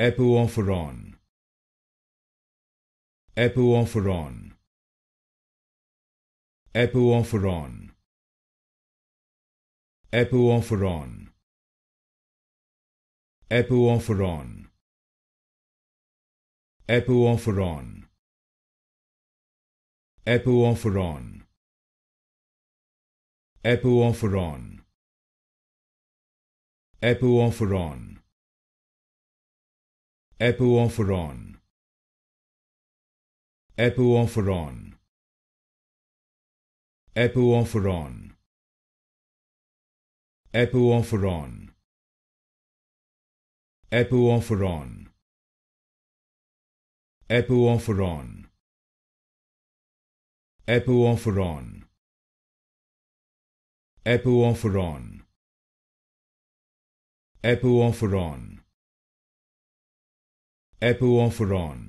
Epuomphoron. Epuomphoron. Epuomphoron. Epuomphoron. Epuomphoron. Epuomphoron. Epuomphoron. Epuomphoron. Epuomphoron. Epuophoron Epuophoron Epuophoron Epuophoron Epuophoron Epuophoron Epuophoron Epuophoron Epuophoron Epuophoron